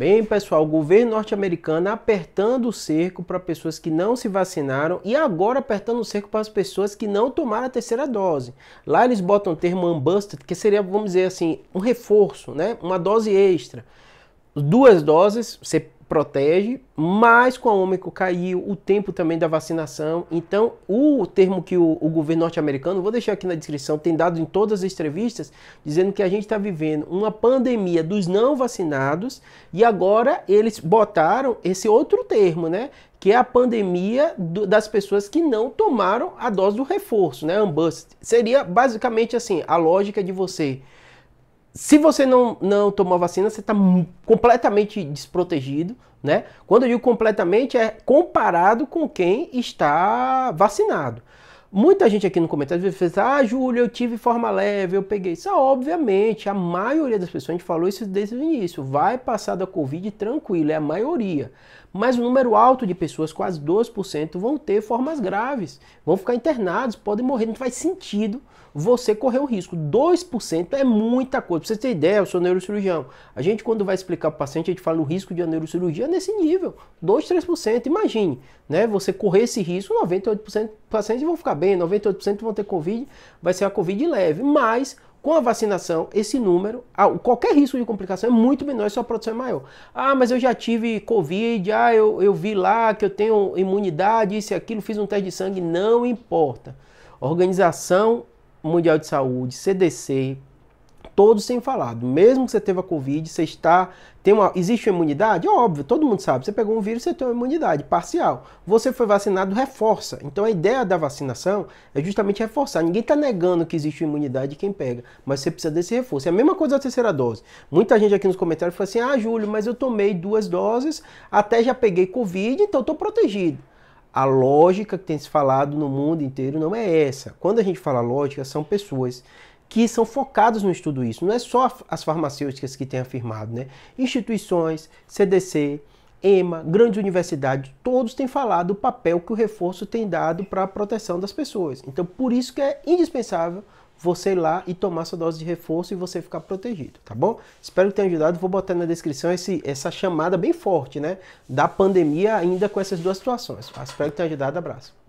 Bem, pessoal, o governo norte-americano apertando o cerco para pessoas que não se vacinaram e agora apertando o cerco para as pessoas que não tomaram a terceira dose. Lá eles botam o termo unbusted, que seria, vamos dizer assim, um reforço, né? Uma dose extra. Duas doses, você protege, mas com a Ômicron caiu o tempo também da vacinação. Então, o termo que o, o governo norte-americano, vou deixar aqui na descrição, tem dado em todas as entrevistas, dizendo que a gente está vivendo uma pandemia dos não vacinados e agora eles botaram esse outro termo, né? Que é a pandemia do, das pessoas que não tomaram a dose do reforço, né? Ambust. Seria basicamente assim: a lógica de você se você não, não tomou a vacina, você está completamente desprotegido, né? Quando eu digo completamente, é comparado com quem está vacinado. Muita gente aqui no comentário às ah, Júlio, eu tive forma leve, eu peguei. Isso, obviamente, a maioria das pessoas, a gente falou isso desde o início, vai passar da Covid tranquilo, é a maioria. Mas um número alto de pessoas, quase 2%, vão ter formas graves, vão ficar internados, podem morrer, não faz sentido você correr o risco. 2% é muita coisa. Pra você ter ideia, eu sou neurocirurgião. A gente, quando vai explicar para o paciente, a gente fala o risco de uma neurocirurgia nesse nível. 2, 3%. Imagine, né? Você correr esse risco, 98% dos pacientes vão ficar bem, 98% vão ter Covid, vai ser a Covid leve. Mas com a vacinação, esse número, qualquer risco de complicação é muito menor, sua produção é maior. Ah, mas eu já tive Covid, ah, eu, eu vi lá que eu tenho imunidade, isso e aquilo, fiz um teste de sangue, não importa. Organização Mundial de Saúde, CDC, todos têm falado. Mesmo que você teve a Covid, você está. Tem uma, existe uma imunidade? É óbvio, todo mundo sabe. Você pegou um vírus, você tem uma imunidade parcial. Você foi vacinado, reforça. Então a ideia da vacinação é justamente reforçar. Ninguém está negando que existe uma imunidade de quem pega, mas você precisa desse reforço. É a mesma coisa da terceira dose. Muita gente aqui nos comentários fala assim: ah, Júlio, mas eu tomei duas doses, até já peguei Covid, então estou protegido. A lógica que tem se falado no mundo inteiro não é essa. Quando a gente fala lógica, são pessoas que são focados no estudo isso. Não é só as farmacêuticas que têm afirmado, né? Instituições, CDC, EMA, grandes universidades, todos têm falado o papel que o reforço tem dado para a proteção das pessoas. Então, por isso que é indispensável você ir lá e tomar sua dose de reforço e você ficar protegido, tá bom? Espero que tenha ajudado. Vou botar na descrição esse, essa chamada bem forte, né? Da pandemia ainda com essas duas situações. Tá? Espero que tenha ajudado. Abraço.